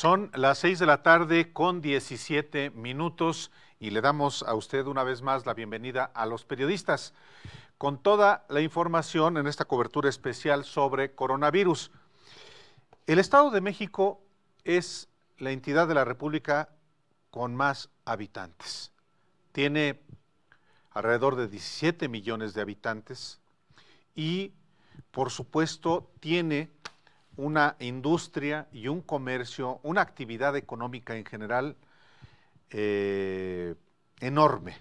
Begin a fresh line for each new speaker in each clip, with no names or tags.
Son las 6 de la tarde con 17 minutos y le damos a usted una vez más la bienvenida a los periodistas con toda la información en esta cobertura especial sobre coronavirus. El Estado de México es la entidad de la República con más habitantes. Tiene alrededor de 17 millones de habitantes y, por supuesto, tiene una industria y un comercio, una actividad económica en general eh, enorme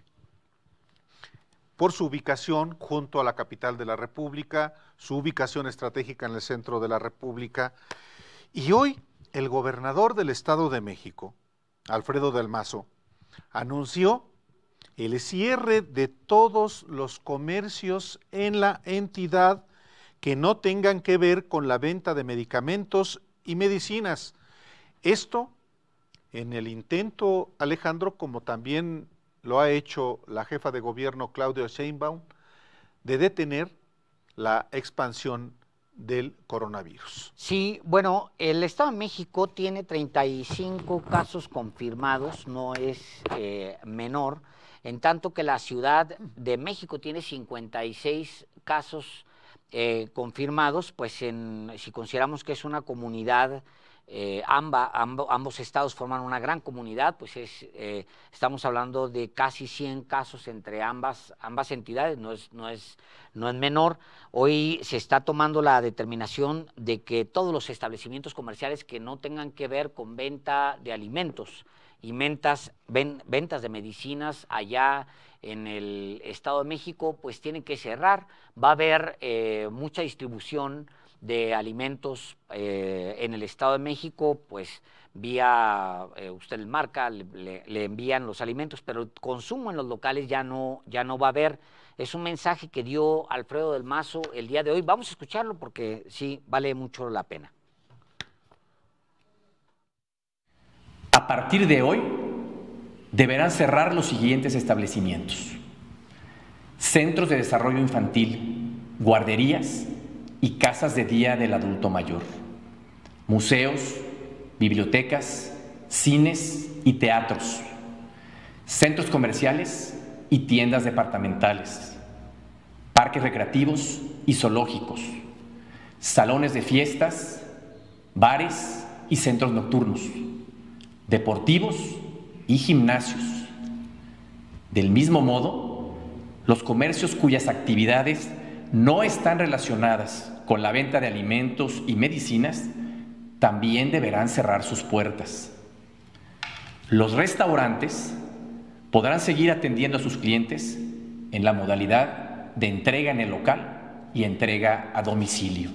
por su ubicación junto a la capital de la República, su ubicación estratégica en el centro de la República. Y hoy el gobernador del Estado de México, Alfredo del Mazo, anunció el cierre de todos los comercios en la entidad que no tengan que ver con la venta de medicamentos y medicinas. Esto en el intento, Alejandro, como también lo ha hecho la jefa de gobierno Claudia Sheinbaum, de detener
la expansión del coronavirus. Sí, bueno, el Estado de México tiene 35 casos confirmados, no es eh, menor, en tanto que la Ciudad de México tiene 56 casos eh, confirmados, pues si consideramos que es una comunidad, eh, ambos estados forman una gran comunidad, pues eh, estamos hablando de casi 100 casos entre ambas, ambas entidades, no es, no es menor. Hoy se está tomando la determinación de que todos los establecimientos comerciales que no tengan que ver con venta de alimentos, y ventas, ventas de medicinas allá en el Estado de México, pues tienen que cerrar. Va a haber eh, mucha distribución de alimentos eh, en el Estado de México, pues vía, eh, usted marca, le, le, envían los alimentos, pero el consumo en los locales ya no, ya no va a haber. Es un mensaje que dio Alfredo del Mazo el día de hoy. Vamos a escucharlo porque sí, vale mucho la pena.
a partir de hoy deberán cerrar los siguientes establecimientos. Centros de desarrollo infantil, guarderías y casas de día del adulto mayor. Museos, bibliotecas, cines y teatros. Centros comerciales y tiendas departamentales. Parques recreativos y zoológicos. Salones de fiestas, bares y centros nocturnos deportivos y gimnasios. Del mismo modo, los comercios cuyas actividades no están relacionadas con la venta de alimentos y medicinas también deberán cerrar sus puertas. Los restaurantes podrán seguir atendiendo a sus clientes en la modalidad de entrega en el local y entrega a domicilio.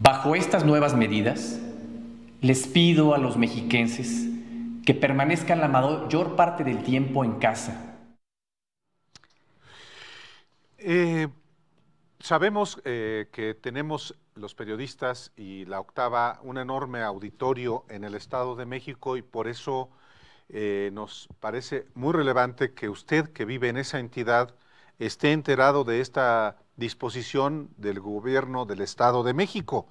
Bajo estas nuevas medidas, les pido a los mexiquenses que permanezcan la mayor parte del tiempo en casa.
Eh, sabemos eh, que tenemos los periodistas y la octava un enorme auditorio en el Estado de México y por eso eh, nos parece muy relevante que usted que vive en esa entidad esté enterado de esta disposición del gobierno del Estado de México.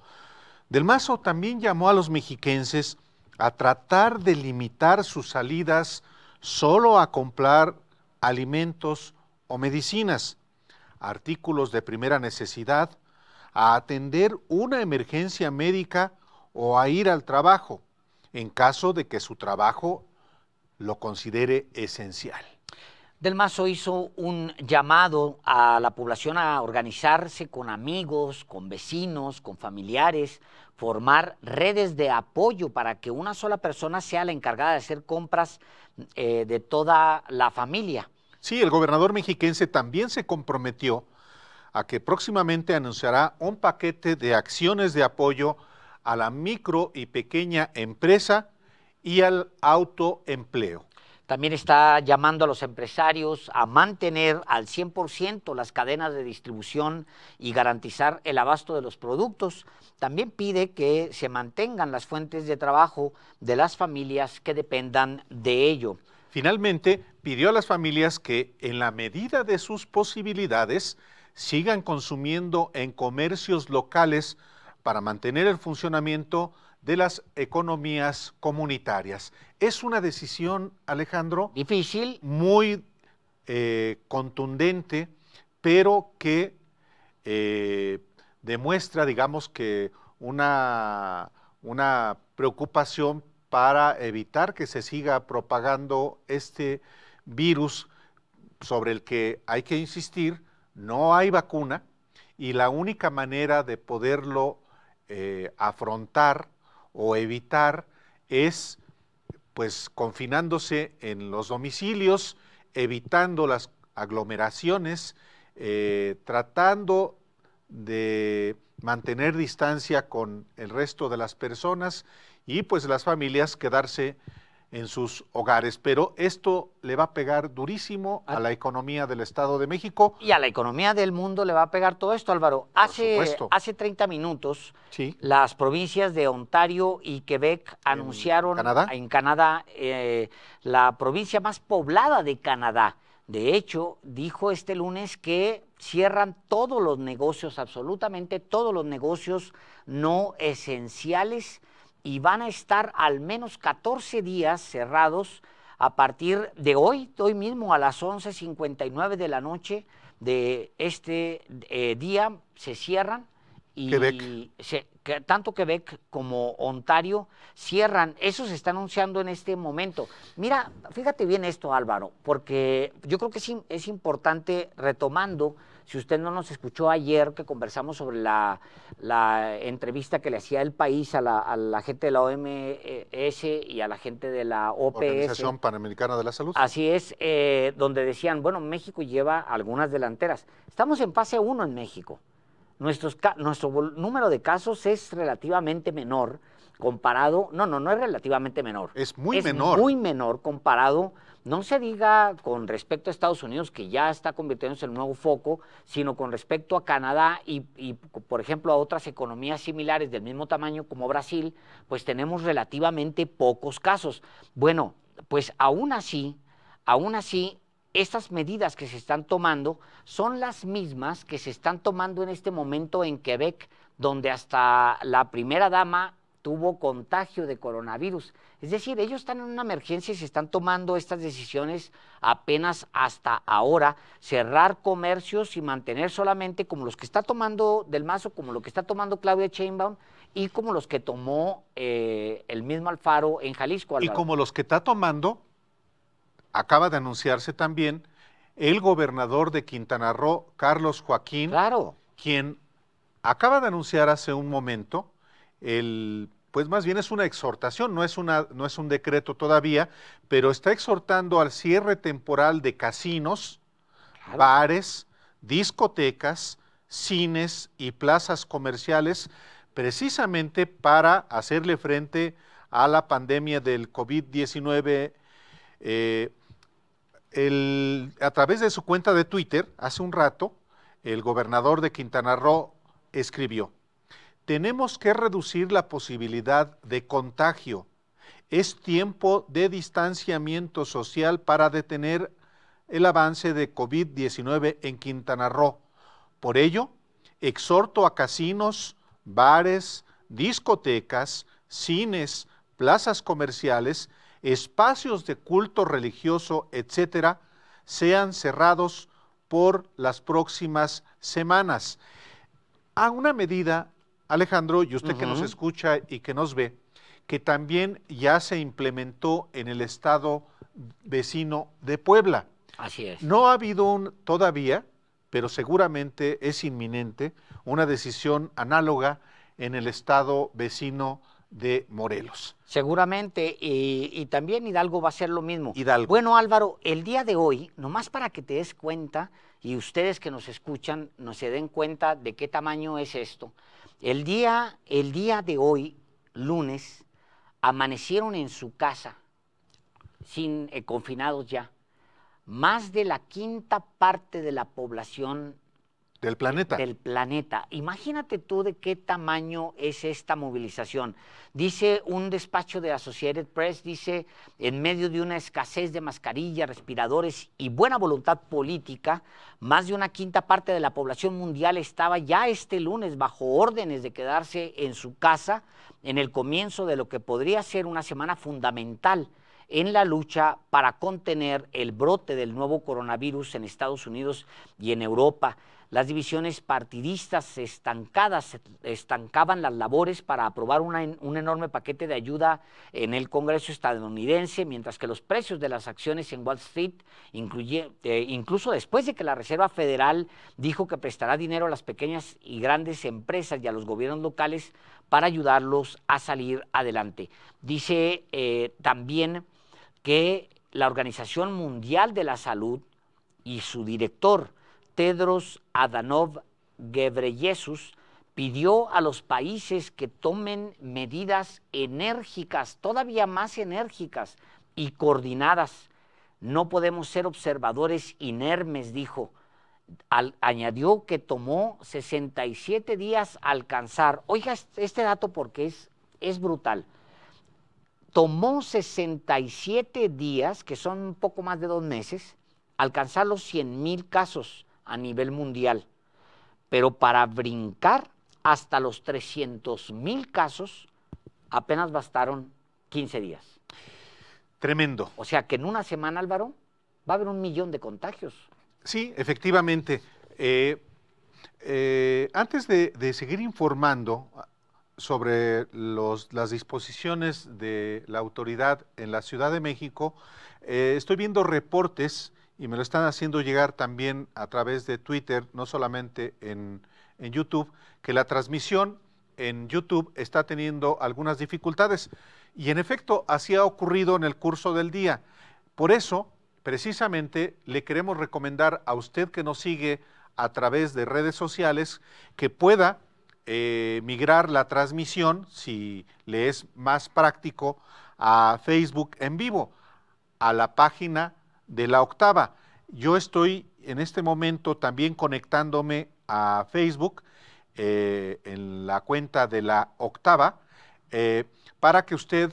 Del Mazo también llamó a los mexiquenses a tratar de limitar sus salidas solo a comprar alimentos o medicinas, artículos de primera necesidad, a atender una emergencia médica o a ir al trabajo, en caso de que su trabajo
lo considere esencial. Del Mazo hizo un llamado a la población a organizarse con amigos, con vecinos, con familiares, formar redes de apoyo para que una sola persona sea la encargada de hacer compras eh, de toda la familia.
Sí, el gobernador mexiquense también se comprometió a que próximamente anunciará un paquete de acciones de apoyo a la micro y pequeña empresa y al
autoempleo. También está llamando a los empresarios a mantener al 100% las cadenas de distribución y garantizar el abasto de los productos. También pide que se mantengan las fuentes de trabajo de las familias que dependan de ello.
Finalmente, pidió a las familias que, en la medida de sus posibilidades, sigan consumiendo en comercios locales para mantener el funcionamiento de las economías comunitarias. Es una decisión, Alejandro. Difícil. Muy eh, contundente, pero que eh, demuestra, digamos, que una, una preocupación para evitar que se siga propagando este virus sobre el que hay que insistir, no hay vacuna y la única manera de poderlo eh, afrontar o evitar es pues confinándose en los domicilios, evitando las aglomeraciones, eh, tratando de mantener distancia con el resto de las personas y pues las familias quedarse en sus hogares, pero esto le va a pegar durísimo a ah. la economía del Estado de México.
Y a la economía del mundo le va a pegar todo esto, Álvaro. Hace, hace 30 minutos, sí. las provincias de Ontario y Quebec anunciaron en Canadá, eh, la provincia más poblada de Canadá. De hecho, dijo este lunes que cierran todos los negocios, absolutamente todos los negocios no esenciales y van a estar al menos 14 días cerrados a partir de hoy, hoy mismo a las 11.59 de la noche de este eh, día, se cierran y se, que tanto Quebec como Ontario cierran. Eso se está anunciando en este momento. Mira, fíjate bien esto, Álvaro, porque yo creo que es, es importante retomando. Si usted no nos escuchó ayer que conversamos sobre la, entrevista que le hacía el país a la, gente de la OMS y a la gente de la OPS. Organización Panamericana de la Salud. Así es, eh, donde decían, bueno, México lleva algunas delanteras. Estamos en fase uno en México nuestro número de casos es relativamente menor comparado, no, no, no es relativamente menor. Es muy es menor. Muy menor comparado, no se diga con respecto a Estados Unidos, que ya está convirtiéndose en un nuevo foco, sino con respecto a Canadá y, y, por ejemplo, a otras economías similares del mismo tamaño como Brasil, pues tenemos relativamente pocos casos. Bueno, pues aún así, aún así, estas medidas que se están tomando son las mismas que se están tomando en este momento en Quebec, donde hasta la primera dama tuvo contagio de coronavirus. Es decir, ellos están en una emergencia y se están tomando estas decisiones apenas hasta ahora. Cerrar comercios y mantener solamente como los que está tomando Del Mazo, como lo que está tomando Claudia Chainbaum y como los que tomó eh, el mismo Alfaro en Jalisco. Y como
los que está tomando acaba de anunciarse también el gobernador de Quintana Roo, Carlos Joaquín, quien acaba de anunciar hace un momento, el, pues más bien es una exhortación, no es, una, no es un decreto todavía, pero está exhortando al cierre temporal de casinos, bares, discotecas, cines y plazas comerciales, precisamente para hacerle frente a la pandemia del COVID-19 a través de su cuenta de Twitter, hace un rato, el gobernador de Quintana Roo escribió, tenemos que reducir la posibilidad de contagio. Es tiempo de distanciamiento social para detener el avance de COVID-19 en Quintana Roo. Por ello, exhorto a casinos, bares, discotecas, cines, plazas comerciales espacios de culto religioso, etcétera, sean cerrados por las próximas semanas. A una medida, Alejandro, y usted que nos escucha y que nos ve, que también ya se implementó en el estado vecino de Puebla. Así es. No ha habido un, todavía, pero seguramente es inminente, una decisión análoga en el
estado vecino de de Morelos. Seguramente, y, también Hidalgo va a ser lo mismo. Hidalgo. Bueno, Álvaro, el día de hoy, nomás para que te des cuenta y ustedes que nos escuchan nos se den cuenta de qué tamaño es esto, el día, el día de hoy, lunes, amanecieron en su casa, sin eh, confinados ya, más de la quinta parte de la población del planeta. Del planeta. Imagínate tú de qué tamaño es esta movilización. Dice un despacho de Associated Press, dice, en medio de una escasez de mascarillas, respiradores y buena voluntad política, más de una quinta parte de la población mundial estaba ya este lunes bajo órdenes de quedarse en su casa en el comienzo de lo que podría ser una semana fundamental en la lucha para contener el brote del nuevo coronavirus en Estados Unidos y en Europa. Las divisiones partidistas estancadas estancaban las labores para aprobar un enorme paquete de ayuda en el Congreso estadounidense, mientras que los precios de las acciones en Wall Street, incluye, eh, incluso después de que la Reserva Federal dijo que prestará dinero a las pequeñas y grandes empresas y a los gobiernos locales para ayudarlos a salir adelante. Dice eh, también que la Organización Mundial de la Salud y su director, Tedros Adanov Ghebreyesus, pidió a los países que tomen medidas enérgicas, todavía más enérgicas y coordinadas. No podemos ser observadores inermes, dijo. añadió que tomó 67 días alcanzar. Oiga este dato porque es brutal tomó 67 días, que son un poco más de dos meses, alcanzar los 100 mil casos a nivel mundial. Pero para brincar hasta los 300 mil casos, apenas bastaron 15 días. Tremendo. O sea que en una semana, Álvaro, va a haber un millón de contagios.
Sí, efectivamente. Eh, eh, antes de seguir informando sobre las disposiciones de la autoridad en la Ciudad de México, eh, estoy viendo reportes y me lo están haciendo llegar también a través de Twitter, no solamente en, en YouTube, que la transmisión en YouTube está teniendo algunas dificultades. Y en efecto, así ha ocurrido en el curso del día. Por eso, precisamente, le queremos recomendar a usted que nos sigue a través de redes sociales que pueda eh, migrar la transmisión, si le es más práctico, a Facebook en vivo, a la página de la octava. Yo estoy en este momento también conectándome a Facebook eh, en la cuenta de la octava eh, para que usted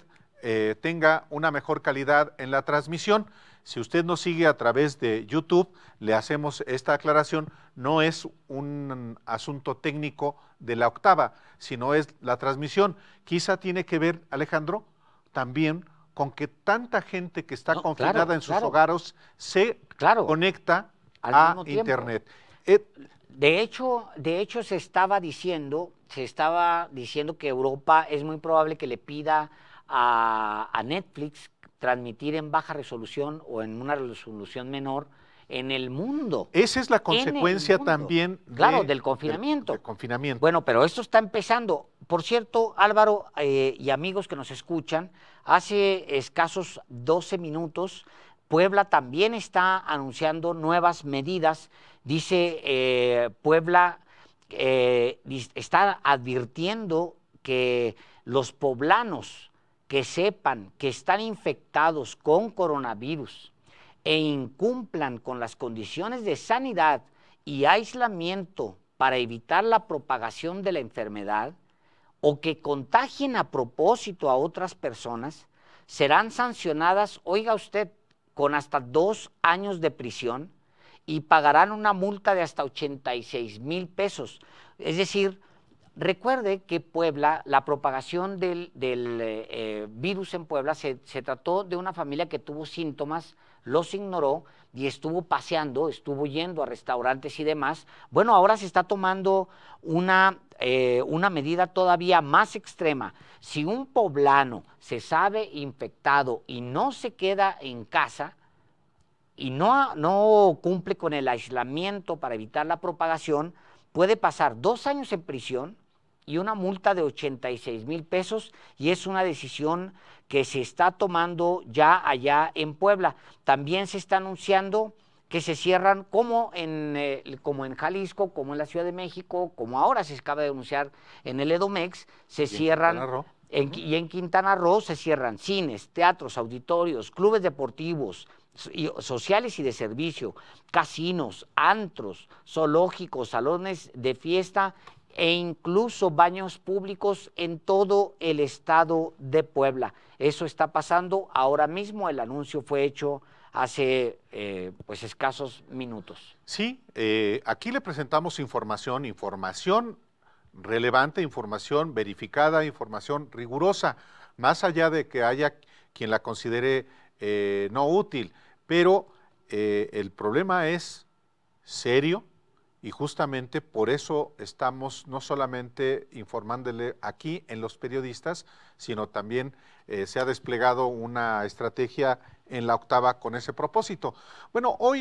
tenga una mejor calidad en la transmisión. Si usted nos sigue a través de YouTube, le hacemos esta aclaración, no es un asunto técnico de la octava, sino es la transmisión. Quizá tiene que ver, Alejandro, también con que tanta gente que
está confinada en sus hogares se conecta a Internet. Eh, de hecho, de hecho se estaba diciendo, se estaba diciendo que Europa es muy probable que le pida a Netflix transmitir en baja resolución o en una resolución menor en el mundo. Esa es la consecuencia también. del confinamiento. confinamiento. Bueno, pero esto está empezando. Por cierto, Álvaro eh, y amigos que nos escuchan, hace escasos 12 minutos, Puebla también está anunciando nuevas medidas. Dice eh, Puebla, eh, está advirtiendo que los poblanos que sepan que están infectados con coronavirus e incumplan con las condiciones de sanidad y aislamiento para evitar la propagación de la enfermedad o que contagien a propósito a otras personas, serán sancionadas, oiga usted, con hasta dos años de prisión y pagarán una multa de hasta 86 mil pesos. Es decir, Recuerde que Puebla, la propagación del, eh, eh, virus en Puebla se, trató de una familia que tuvo síntomas, los ignoró y estuvo paseando, estuvo yendo a restaurantes y demás. Bueno, ahora se está tomando una, eh, una medida todavía más extrema. Si un poblano se sabe infectado y no se queda en casa, y no, no cumple con el aislamiento para evitar la propagación, puede pasar dos años en prisión y una multa de 86 mil pesos y es una decisión que se está tomando ya allá en Puebla. También se está anunciando que se cierran como en, eh, como en Jalisco, como en la Ciudad de México, como ahora se acaba de anunciar en el Edomex, se cierran... En, y en Quintana Roo se cierran cines, teatros, auditorios, clubes deportivos, sociales y de servicio, casinos, antros, zoológicos, salones de fiesta e incluso baños públicos en todo el estado de Puebla. Eso está pasando ahora mismo, el anuncio fue hecho hace eh, pues escasos minutos. Sí, eh,
aquí le presentamos información, información relevante, información verificada, información rigurosa, más allá de que haya quien la considere eh, no útil, pero el problema es serio, y justamente por eso estamos no solamente informándole aquí en los periodistas, sino también eh, se ha desplegado una estrategia en la octava con ese propósito. Bueno, hoy.